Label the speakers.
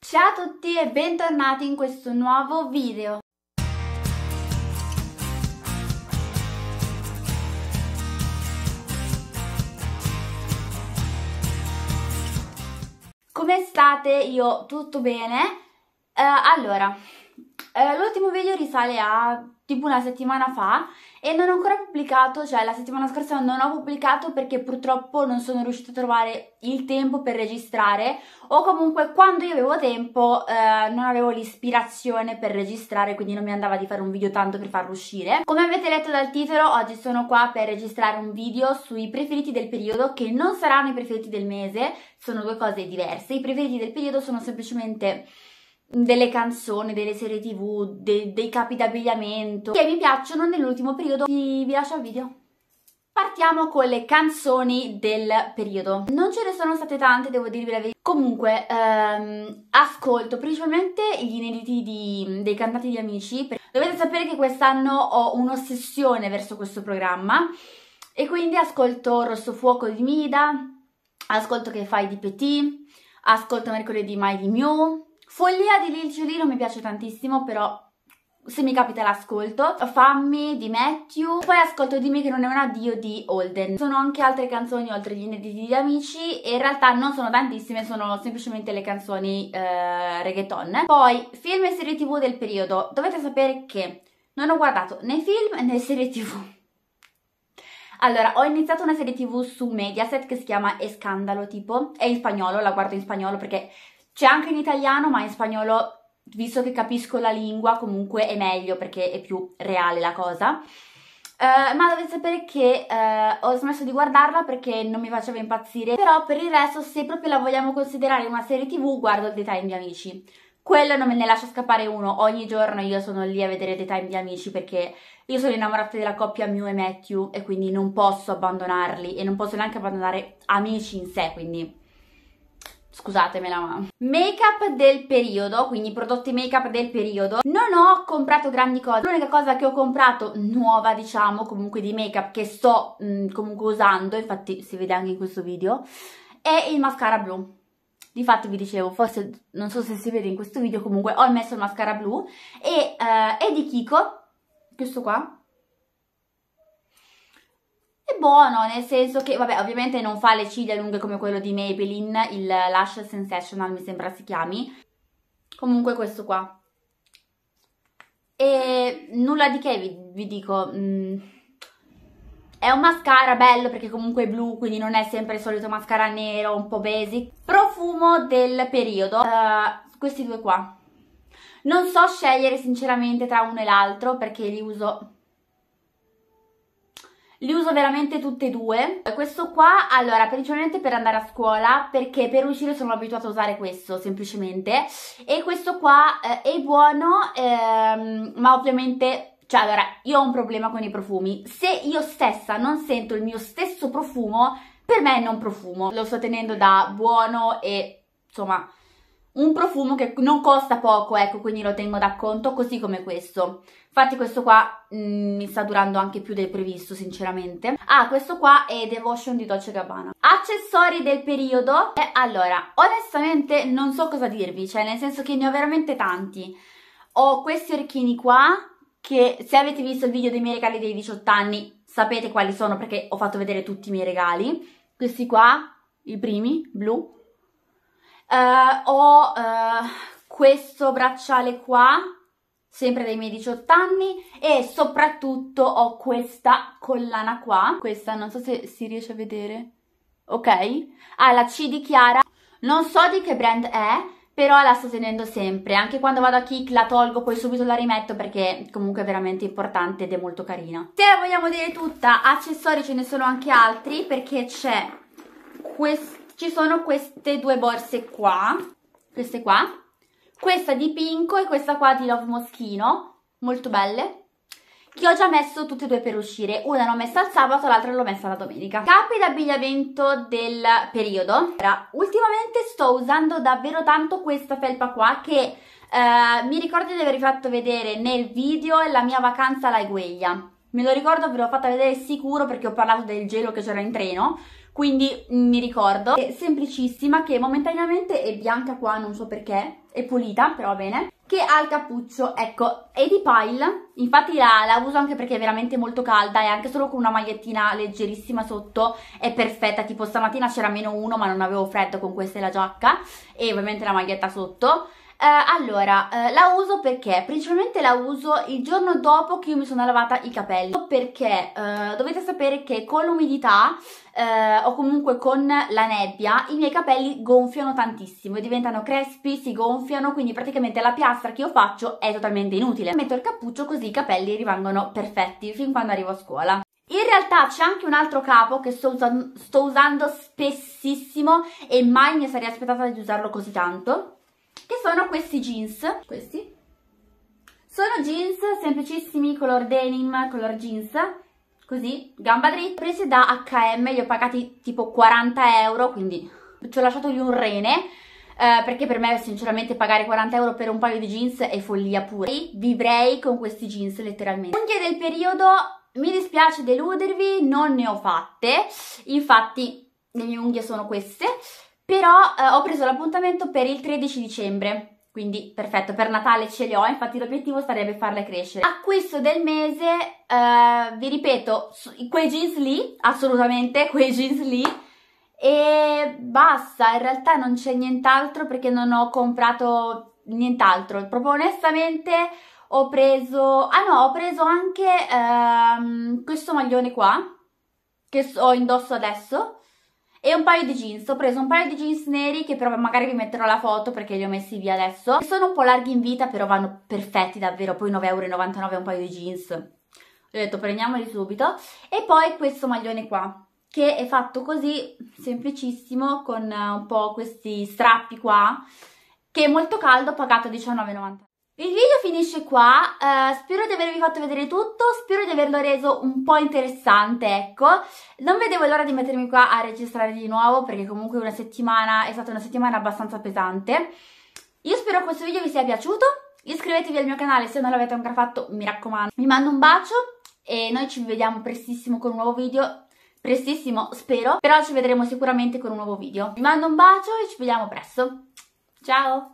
Speaker 1: Ciao a tutti e bentornati in questo nuovo video. Come state? Io tutto bene? Eh, allora, eh, l'ultimo video risale a tipo una settimana fa e non ho ancora pubblicato, cioè la settimana scorsa non ho pubblicato perché purtroppo non sono riuscita a trovare il tempo per registrare o comunque quando io avevo tempo eh, non avevo l'ispirazione per registrare quindi non mi andava di fare un video tanto per farlo uscire. Come avete letto dal titolo oggi sono qua per registrare un video sui preferiti del periodo che non saranno i preferiti del mese, sono due cose diverse, i preferiti del periodo sono semplicemente delle canzoni, delle serie tv, de dei capi d'abbigliamento che mi piacciono nell'ultimo periodo. Vi, vi lascio al video. Partiamo con le canzoni del periodo. Non ce ne sono state tante, devo dirvi la verità. Comunque, ehm, ascolto principalmente gli inediti di, dei cantanti di Amici. Dovete sapere che quest'anno ho un'ossessione verso questo programma e quindi ascolto Rosso Fuoco di Mida, ascolto Che fai di Petit, ascolto Mercoledì Mai di Mew, Follia di Lil Ciolino mi piace tantissimo, però se mi capita l'ascolto, Fammi di Matthew, poi ascolto Dimmi che non è un addio di Holden. Sono anche altre canzoni oltre gli inediti di Amici e in realtà non sono tantissime, sono semplicemente le canzoni eh, reggaeton. Poi film e serie tv del periodo, dovete sapere che non ho guardato né film né serie tv. Allora, ho iniziato una serie tv su Mediaset che si chiama Escandalo tipo, è in spagnolo, la guardo in spagnolo perché c'è anche in italiano, ma in spagnolo, visto che capisco la lingua, comunque è meglio perché è più reale la cosa. Uh, ma dovete sapere che uh, ho smesso di guardarla perché non mi faceva impazzire, però per il resto se proprio la vogliamo considerare una serie tv guardo The Time di Amici. Quello non me ne lascia scappare uno, ogni giorno io sono lì a vedere The Time di Amici perché io sono innamorata della coppia Mew e Matthew e quindi non posso abbandonarli e non posso neanche abbandonare Amici in sé, quindi scusatemela ma... Make up del periodo, quindi prodotti make up del periodo, non ho comprato grandi cose, l'unica cosa che ho comprato nuova diciamo comunque di make up che sto mh, mm, comunque usando, infatti si vede anche in questo video, è il mascara blu. Difatti vi dicevo, forse non so se si vede in questo video, comunque ho messo il mascara blu e eh, è di Kiko, questo qua, buono, nel senso che, vabbè, ovviamente non fa le ciglia lunghe come quello di Maybelline, il Lash Sensational mi sembra si chiami. Comunque questo qua. E nulla di che, vi, vi dico... Mm. È un mascara bello perché comunque è blu, quindi non è sempre il solito mascara nero, un po' basic. Profumo del periodo, uh, questi due qua. Non so scegliere sinceramente tra uno e l'altro perché li uso li uso veramente tutte e due. Questo qua, allora, principalmente per andare a scuola, perché per uscire sono abituata a usare questo, semplicemente. E questo qua eh, è buono, ehm, ma ovviamente... Cioè, allora, io ho un problema con i profumi. Se io stessa non sento il mio stesso profumo, per me è non profumo. Lo sto tenendo da buono e, insomma, un profumo che non costa poco, ecco, quindi lo tengo da conto, così come questo. Infatti questo qua mh, mm, mi sta durando anche più del previsto, sinceramente. Ah, questo qua è Devotion di Dolce Gabbana. Accessori del periodo? Eh, allora, onestamente non so cosa dirvi, cioè nel senso che ne ho veramente tanti. Ho questi orecchini qua, che se avete visto il video dei miei regali dei 18 anni sapete quali sono perché ho fatto vedere tutti i miei regali. Questi qua, i primi, blu, Uh, ho uh, questo bracciale qua, sempre dei miei 18 anni e soprattutto ho questa collana qua, questa non so se si riesce a vedere, ok? Ha la C di Chiara, non so di che brand è, però la sto tenendo sempre, anche quando vado a Kik la tolgo, poi subito la rimetto perché comunque è veramente importante ed è molto carina. Se la vogliamo dire tutta, accessori ce ne sono anche altri perché c'è questo ci sono queste due borse qua, queste qua, questa di Pinko e questa qua di Love Moschino, molto belle, che ho già messo tutte e due per uscire, una l'ho messa il sabato, l'altra l'ho messa la domenica. Capi d'abbigliamento del periodo. Ora, ultimamente sto usando davvero tanto questa felpa qua che eh, mi ricordo di avervi fatto vedere nel video la mia vacanza alla Igueglia. Me lo ricordo, ve l'ho fatta vedere sicuro perché ho parlato del gelo che c'era in treno, quindi mi ricordo, è semplicissima che momentaneamente è bianca qua, non so perché, è pulita, però va bene, che ha il cappuccio, ecco, è di Pile, infatti la, la, uso anche perché è veramente molto calda e anche solo con una magliettina leggerissima sotto è perfetta, tipo stamattina c'era meno uno ma non avevo freddo con questa e la giacca e ovviamente la maglietta sotto, eh, allora, eh, la uso perché? Principalmente la uso il giorno dopo che io mi sono lavata i capelli Perché eh, dovete sapere che con l'umidità eh, o comunque con la nebbia i miei capelli gonfiano tantissimo Diventano crespi, si gonfiano, quindi praticamente la piastra che io faccio è totalmente inutile Metto il cappuccio così i capelli rimangono perfetti fin quando arrivo a scuola in realtà c'è anche un altro capo che sto, usa sto usando spessissimo e mai mi sarei aspettata di usarlo così tanto che sono questi jeans, questi. Sono jeans semplicissimi, color denim, color jeans, così, gamba dritta, presi da H&M, li ho pagati tipo 40 euro, quindi ci ho lasciato lì un rene, eh, perché per me sinceramente pagare 40 euro per un paio di jeans è follia pure Vivrei con questi jeans letteralmente. Unghie del periodo mi dispiace deludervi, non ne ho fatte, infatti le mie unghie sono queste però eh, ho preso l'appuntamento per il 13 dicembre quindi perfetto, per Natale ce li ho, infatti l'obiettivo sarebbe farle crescere. Acquisto del mese, eh, vi ripeto, quei jeans lì, assolutamente, quei jeans lì, e basta, in realtà non c'è nient'altro perché non ho comprato nient'altro, proprio onestamente ho preso, ah no, ho preso anche ehm, questo maglione qua, che ho indosso adesso, e un paio di jeans, ho preso un paio di jeans neri che però magari vi metterò la foto perché li ho messi via adesso sono un po' larghi in vita però vanno perfetti davvero, poi 9,99€ un paio di jeans ho detto prendiamoli subito e poi questo maglione qua che è fatto così semplicissimo con eh, un po' questi strappi qua che è molto caldo, pagato 19,99 il video finisce qua, uh, spero di avervi fatto vedere tutto, spero di averlo reso un po' interessante, ecco. Non vedevo l'ora di mettermi qua a registrare di nuovo perché comunque una settimana è stata una settimana abbastanza pesante. Io spero che questo video vi sia piaciuto, iscrivetevi al mio canale se non l'avete ancora fatto, mi raccomando. Vi mando un bacio e noi ci vediamo prestissimo con un nuovo video, prestissimo spero, però ci vedremo sicuramente con un nuovo video. Vi mando un bacio e ci vediamo presto. Ciao!